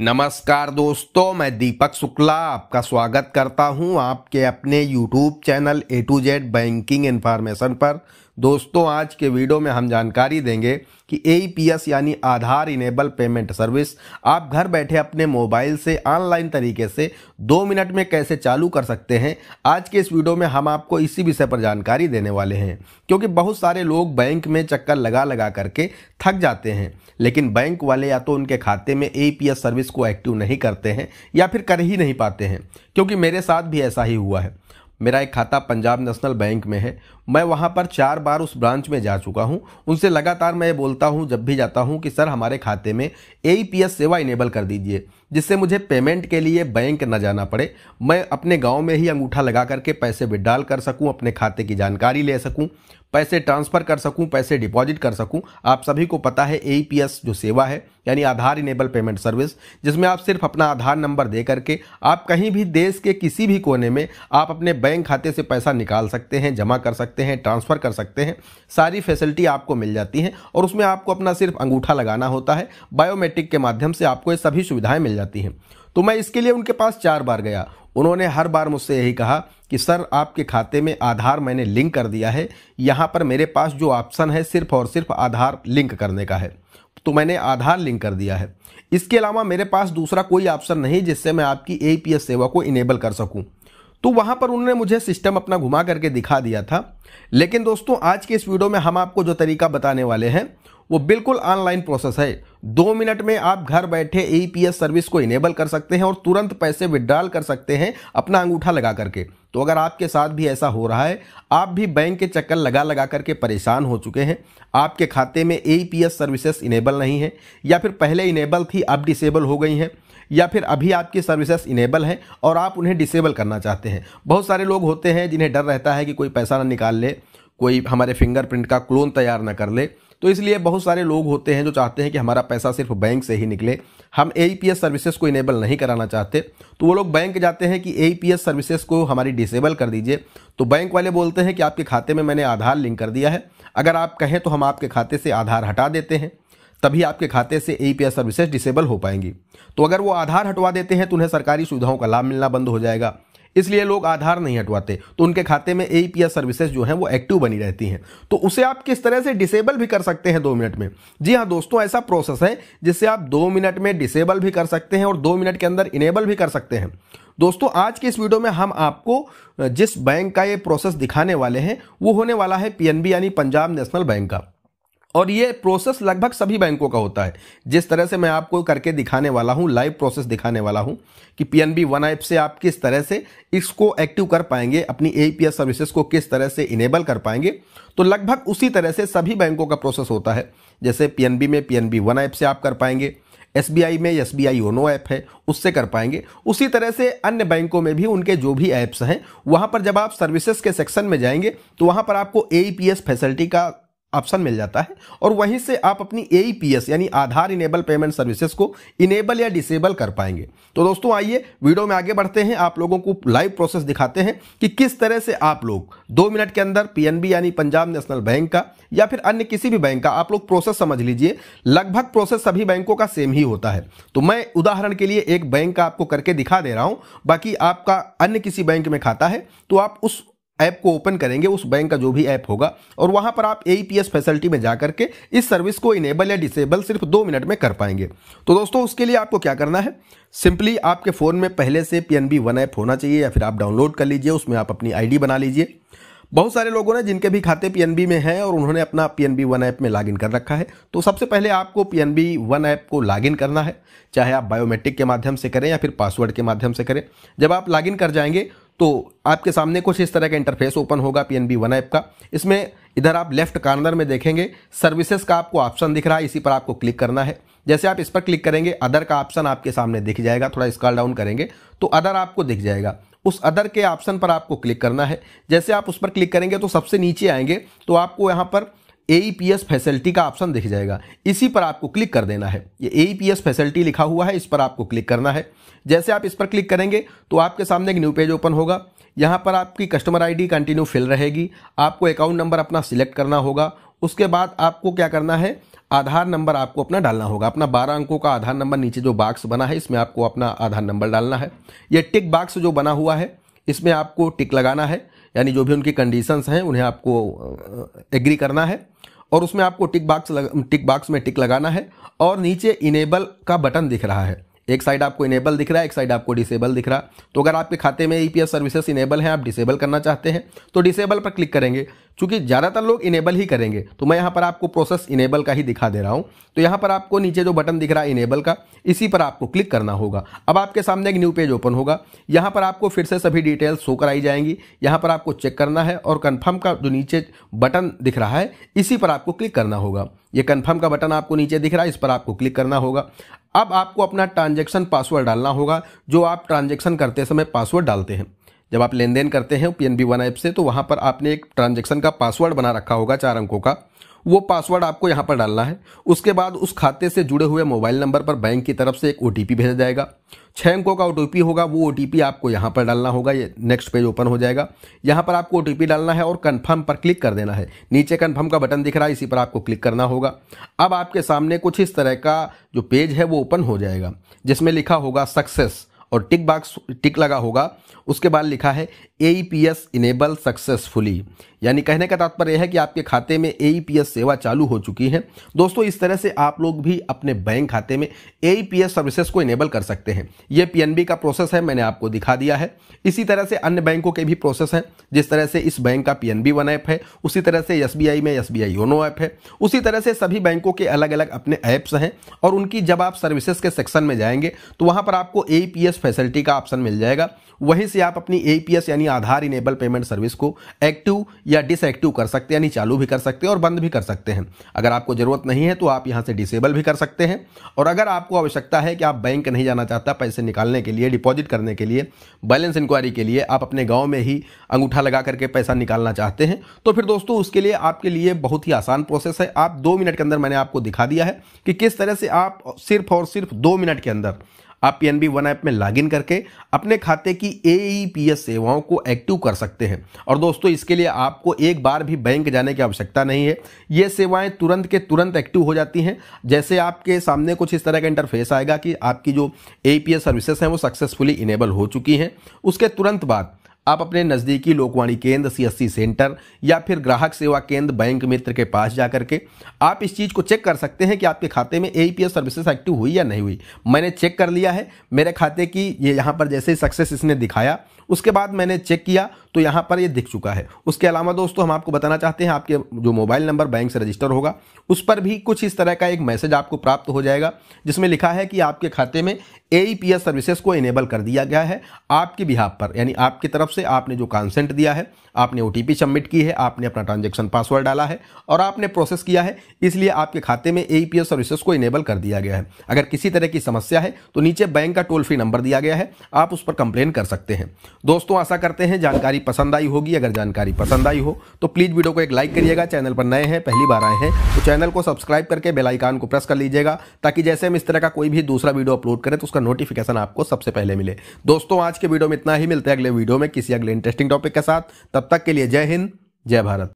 नमस्कार दोस्तों मैं दीपक शुक्ला आपका स्वागत करता हूं आपके अपने YouTube channel A to Z banking information पर दोस्तों आज के वीडियो में हम जानकारी देंगे कि ए e यानी आधार इनेबल पेमेंट सर्विस आप घर बैठे अपने मोबाइल से ऑनलाइन तरीके से दो मिनट में कैसे चालू कर सकते हैं आज के इस वीडियो में हम आपको इसी विषय पर जानकारी देने वाले हैं क्योंकि बहुत सारे लोग बैंक में चक्कर लगा लगा करके थक जाते हैं लेकिन बैंक वाले या तो उनके खाते में ए e सर्विस को एक्टिव नहीं करते हैं या फिर कर ही नहीं पाते हैं क्योंकि मेरे साथ भी ऐसा ही हुआ है मेरा एक खाता पंजाब नेशनल बैंक में है मैं वहाँ पर चार बार उस ब्रांच में जा चुका हूँ उनसे लगातार मैं बोलता हूँ जब भी जाता हूँ कि सर हमारे खाते में ए सेवा इनेबल कर दीजिए जिससे मुझे पेमेंट के लिए बैंक न जाना पड़े मैं अपने गांव में ही अंगूठा लगा करके पैसे विड्राल कर सकूं अपने खाते की जानकारी ले सकूं पैसे ट्रांसफ़र कर सकूं पैसे डिपॉजिट कर सकूं आप सभी को पता है ए जो सेवा है यानी आधार इनेबल पेमेंट सर्विस जिसमें आप सिर्फ अपना आधार नंबर दे करके आप कहीं भी देश के किसी भी कोने में आप अपने बैंक खाते से पैसा निकाल सकते हैं जमा कर सकते हैं ट्रांसफ़र कर सकते हैं सारी फैसिलिटी आपको मिल जाती है और उसमें आपको अपना सिर्फ अंगूठा लगाना होता है बायोमेट्रिक के माध्यम से आपको ये सभी सुविधाएँ मिल जाती हैं तो मैं इसके लिए उनके पास चार बार गया उन्होंने हर बार मुझसे यही कहा कि सर आपके खाते में आधार मैंने लिंक कर दिया है यहाँ पर मेरे पास जो ऑप्शन है सिर्फ और सिर्फ आधार लिंक करने का है तो मैंने आधार लिंक कर दिया है इसके अलावा मेरे पास दूसरा कोई ऑप्शन नहीं जिससे मैं आपकी ए सेवा को इनेबल कर सकूँ तो वहाँ पर उन्होंने मुझे सिस्टम अपना घुमा करके दिखा दिया था लेकिन दोस्तों आज के इस वीडियो में हम आपको जो तरीका बताने वाले हैं वो बिल्कुल ऑनलाइन प्रोसेस है दो मिनट में आप घर बैठे ई सर्विस को इनेबल कर सकते हैं और तुरंत पैसे विड्रॉल कर सकते हैं अपना अंगूठा लगा करके तो अगर आपके साथ भी ऐसा हो रहा है आप भी बैंक के चक्कर लगा लगा करके परेशान हो चुके हैं आपके खाते में ए सर्विसेस इनेबल नहीं है या फिर पहले इनेबल थी अब डिसेबल हो गई हैं या फिर अभी आपकी सर्विसेज इनेबल हैं और आप उन्हें डिसेबल करना चाहते हैं बहुत सारे लोग होते हैं जिन्हें डर रहता है कि कोई पैसा ना निकाल ले कोई हमारे फिंगरप्रिंट का क्लोन तैयार ना कर ले तो इसलिए बहुत सारे लोग होते हैं जो चाहते हैं कि हमारा पैसा सिर्फ बैंक से ही निकले हम ए सर्विसेज को इनेबल नहीं कराना चाहते तो वो लोग बैंक जाते हैं कि ए सर्विसेज को हमारी डिसेबल कर दीजिए तो बैंक वाले बोलते हैं कि आपके खाते में मैंने आधार लिंक कर दिया है अगर आप कहें तो हम आपके खाते से आधार हटा देते हैं तभी आपके खाते से ए एस सर्विसेज डिसेबल हो पाएंगी तो अगर वो आधार हटवा देते हैं तो उन्हें सरकारी सुविधाओं का लाभ मिलना बंद हो जाएगा इसलिए लोग आधार नहीं हटवाते तो उनके खाते में ए सर्विसेज जो है वो एक्टिव बनी रहती हैं तो उसे आप किस तरह से डिसेबल भी कर सकते हैं दो मिनट में जी हाँ दोस्तों ऐसा प्रोसेस है जिससे आप दो मिनट में डिसेबल भी कर सकते हैं और दो मिनट के अंदर इनेबल भी कर सकते हैं दोस्तों आज के इस वीडियो में हम आपको जिस बैंक का ये प्रोसेस दिखाने वाले हैं वो होने वाला है पीएनबी यानी पंजाब नेशनल बैंक का और ये प्रोसेस लगभग सभी बैंकों का होता है जिस तरह से मैं आपको करके दिखाने वाला हूँ लाइव प्रोसेस दिखाने वाला हूँ कि P N B one app से आप किस तरह से इसको एक्टिव कर पाएंगे अपनी ए पी एस सर्विसेज को किस तरह से इनेबल कर पाएंगे तो लगभग उसी तरह से सभी बैंकों का प्रोसेस होता है जैसे पी एन बी में P N B one app से आप कर पाएंगे एस बी आई में S B I YONO app है उससे कर पाएंगे उसी तरह से अन्य बैंकों में भी उनके जो भी ऐप्स हैं वहाँ पर जब आप सर्विसेज के सेक्शन में जाएंगे तो वहाँ पर आपको ए पी एस फैसिलिटी का ऑप्शन मिल जाता है और वहीं से आप अपनी ए e यानी आधार इनेबल पेमेंट सर्विसेज को इनेबल या डिसेबल कर पाएंगे तो दोस्तों आइए वीडियो में आगे बढ़ते हैं आप लोगों को लाइव प्रोसेस दिखाते हैं कि किस तरह से आप लोग दो मिनट के अंदर पीएनबी यानी पंजाब नेशनल बैंक का या फिर अन्य किसी भी बैंक का आप लोग प्रोसेस समझ लीजिए लगभग प्रोसेस सभी बैंकों का सेम ही होता है तो मैं उदाहरण के लिए एक बैंक का आपको करके दिखा दे रहा हूँ बाकी आपका अन्य किसी बैंक में खाता है तो आप उस ऐप को ओपन करेंगे उस बैंक का जो भी ऐप होगा और वहाँ पर आप ए फैसिलिटी e में जा करके इस सर्विस को इनेबल या डिसेबल सिर्फ दो मिनट में कर पाएंगे तो दोस्तों उसके लिए आपको क्या करना है सिंपली आपके फ़ोन में पहले से P N B one app होना चाहिए या फिर आप डाउनलोड कर लीजिए उसमें आप अपनी डी बना लीजिए बहुत सारे लोगों ने जिनके भी खाते बी में हैं और उन्होंने अपना बी वन ऐप में लॉगिन कर रखा है तो सबसे पहले आपको बी वन ऐप को लॉगिन करना है चाहे आप बायोमेट्रिक के माध्यम से करें या फिर पासवर्ड के माध्यम से करें जब आप लॉगिन कर जाएंगे तो आपके सामने कुछ इस तरह का इंटरफेस ओपन होगा P N B one app का इसमें इधर आप लेफ्ट कार्नर में देखेंगे सर्विसेज का आपको ऑप्शन दिख रहा है इसी पर आपको क्लिक करना है जैसे आप इस पर क्लिक करेंगे अदर का ऑप्शन आपके सामने दिख जाएगा थोड़ा स्कॉल डाउन करेंगे तो अदर आपको दिख जाएगा उस अदर के ऑप्शन पर आपको क्लिक करना है जैसे आप उस पर क्लिक करेंगे तो सबसे नीचे आएंगे तो आपको यहाँ पर ए पी एस फैसिलिटी का ऑप्शन दिख जाएगा इसी पर आपको क्लिक कर देना है ये ए पी एस फैसिलिटी लिखा हुआ है इस पर आपको क्लिक करना है जैसे आप इस पर क्लिक करेंगे तो आपके सामने एक न्यू पेज ओपन होगा यहाँ पर आपकी कस्टमर आईडी कंटिन्यू फिल रहेगी आपको अकाउंट नंबर अपना सिलेक्ट करना होगा उसके बाद आपको क्या करना है आधार नंबर आपको अपना डालना होगा अपना बारह अंकों का आधार नंबर नीचे जो बाक्स बना है इसमें आपको अपना आधार नंबर डालना है ये टिक बाक्स जो बना हुआ है इसमें आपको टिक लगाना है यानी जो भी उनकी कंडीशंस हैं उन्हें आपको एग्री करना है और उसमें आपको टिक बॉक्स टिक बॉक्स में टिक लगाना है और नीचे इनेबल का बटन दिख रहा है एक साइड आपको इनेबल दिख रहा है एक साइड आपको डिसेबल दिख रहा तो अगर आपके खाते में ई सर्विसेज इनेबल हैं आप डिसेबल करना चाहते हैं तो डिसेबल पर क्लिक करेंगे चूँकि ज़्यादातर लोग इनेबल ही करेंगे तो मैं यहाँ पर आपको प्रोसेस इनेबल का ही दिखा दे रहा हूँ तो यहाँ पर आपको नीचे जो बटन दिख रहा है इनेबल का इसी पर आपको क्लिक करना होगा अब आपके सामने एक न्यू पेज ओपन होगा यहाँ पर आपको फिर से सभी डिटेल्स शो कराई जाएंगी यहाँ पर आपको चेक करना है और कन्फर्म का जो नीचे बटन दिख रहा है इसी पर आपको क्लिक करना होगा ये कन्फर्म का बटन आपको नीचे दिख रहा है इस पर आपको क्लिक करना होगा अब आपको अपना ट्रांजेक्शन पासवर्ड डालना होगा जो आप ट्रांजेक्शन करते समय पासवर्ड डालते हैं जब आप लेन देन करते हैं P N B one app से तो वहाँ पर आपने एक ट्रांजेक्शन का पासवर्ड बना रखा होगा चार अंकों का वो पासवर्ड आपको यहाँ पर डालना है उसके बाद उस खाते से जुड़े हुए मोबाइल नंबर पर बैंक की तरफ से एक ओ भेजा जाएगा छः अंकों का ओ होगा वो ओ आपको यहाँ पर डालना होगा ये नेक्स्ट पेज ओपन हो जाएगा यहाँ पर आपको ओ डालना है और कन्फर्म पर क्लिक कर देना है नीचे कन्फर्म का बटन दिख रहा है इसी पर आपको क्लिक करना होगा अब आपके सामने कुछ इस तरह का जो पेज है वो ओपन हो जाएगा जिसमें लिखा होगा सक्सेस और टिक बॉक्स टिक लगा होगा उसके बाद लिखा है A P S enable successfully यानी कहने का तात्पर्य है कि आपके खाते में ए e सेवा चालू हो चुकी है दोस्तों इस तरह से आप लोग भी अपने बैंक खाते में ए सर्विसेज e को इनेबल कर सकते हैं ये पी का प्रोसेस है मैंने आपको दिखा दिया है इसी तरह से अन्य बैंकों के भी प्रोसेस हैं जिस तरह से इस बैंक का पी वन ऐप है उसी तरह से एस में एस बी योनो ऐप है उसी तरह से सभी बैंकों के अलग अलग अपने ऐप्स हैं और उनकी जब आप सर्विसेज के सेक्शन में जाएंगे तो वहाँ पर आपको ए फैसिलिटी e का ऑप्शन मिल जाएगा वहीं से आप अपनी ए यानी आधार इनेबल पेमेंट सर्विस को एक्टिव या डिसएक्टिव कर सकते हैं यानी चालू भी कर सकते हैं और बंद भी कर सकते हैं अगर आपको ज़रूरत नहीं है तो आप यहाँ से डिसेबल भी कर सकते हैं और अगर आपको आवश्यकता है कि आप बैंक नहीं जाना चाहता पैसे निकालने के लिए डिपॉजिट करने के लिए बैलेंस इंक्वायरी के लिए आप अपने गाँव में ही अंगूठा लगा करके पैसा निकालना चाहते हैं तो फिर दोस्तों उसके लिए आपके लिए बहुत ही आसान प्रोसेस है आप दो मिनट के अंदर मैंने आपको दिखा दिया है कि किस तरह से आप सिर्फ और सिर्फ दो मिनट के अंदर आप पी वन ऐप में लॉगिन करके अपने खाते की ए e सेवाओं को एक्टिव कर सकते हैं और दोस्तों इसके लिए आपको एक बार भी बैंक जाने की आवश्यकता नहीं है ये सेवाएं तुरंत के तुरंत एक्टिव हो जाती हैं जैसे आपके सामने कुछ इस तरह का इंटरफेस आएगा कि आपकी जो ए सर्विसेज e हैं वो सक्सेसफुली इनेबल हो चुकी हैं उसके तुरंत बाद आप अपने नज़दीकी लोकवाणी केंद्र सीएससी सेंटर या फिर ग्राहक सेवा केंद्र बैंक मित्र के पास जा करके आप इस चीज़ को चेक कर सकते हैं कि आपके खाते में ए सर्विसेज एक्टिव हुई या नहीं हुई मैंने चेक कर लिया है मेरे खाते की ये यहाँ पर जैसे सक्सेस इसने दिखाया उसके बाद मैंने चेक किया तो यहाँ पर ये दिख चुका है उसके अलावा दोस्तों हम आपको बताना चाहते हैं आपके जो मोबाइल नंबर बैंक से रजिस्टर होगा उस पर भी कुछ इस तरह का एक मैसेज आपको प्राप्त हो जाएगा जिसमें लिखा है कि आपके खाते में ए सर्विसेज e को इनेबल कर दिया गया है आपके बिहाब पर यानी आपकी तरफ से आपने जो कंसेंट दिया है आपने ओ सबमिट की है आपने अपना ट्रांजेक्शन पासवर्ड डाला है और आपने प्रोसेस किया है इसलिए आपके खाते में ए सर्विसेज e को इनेबल कर दिया गया है अगर किसी तरह की समस्या है तो नीचे बैंक का टोल फ्री नंबर दिया गया है आप उस पर कंप्लेन कर सकते हैं दोस्तों आशा करते हैं जानकारी पसंद आई होगी अगर जानकारी पसंद आई हो तो प्लीज़ वीडियो को एक लाइक करिएगा चैनल पर नए हैं पहली बार आए हैं तो चैनल को सब्सक्राइब करके बेलाइकान को प्रेस कर लीजिएगा ताकि जैसे हम इस तरह का कोई भी दूसरा वीडियो अपलोड करें तो उसका नोटिफिकेशन आपको सबसे पहले मिले दोस्तों आज के वीडियो में इतना ही मिलते हैं अगले वीडियो में किसी अगले इंटरेस्टिंग टॉपिक के साथ तब तक के लिए जय हिंद जय भारत